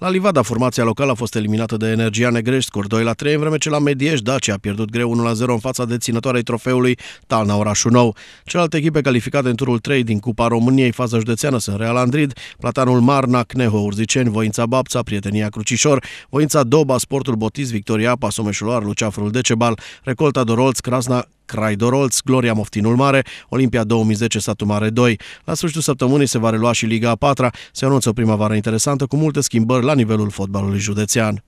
La Livada, formația locală a fost eliminată de Energia Negrești, scor 2 la 3, în vreme ce la Medieș, Dacia a pierdut greu 1 la 0 în fața deținătoarei trofeului Talna Orașul Nou. Celelalte echipe calificate în turul 3 din Cupa României, faza județeană, sunt Real Andrid, Platanul Marna, Cneho, Urziceni, Voința Babța, Prietenia Crucișor, Voința Doba, Sportul Botiz, Victoria Apa, Someșuloar, Luceafrul Decebal, Recolta Dorolț, Crasna, Dorolț, Gloria Moftinul Mare, Olimpia 2010 Satu Mare 2. La sfârșitul săptămânii se va relua și Liga a 4 se anunță o primăvară interesantă cu multe schimbări la nivelul fotbalului județean.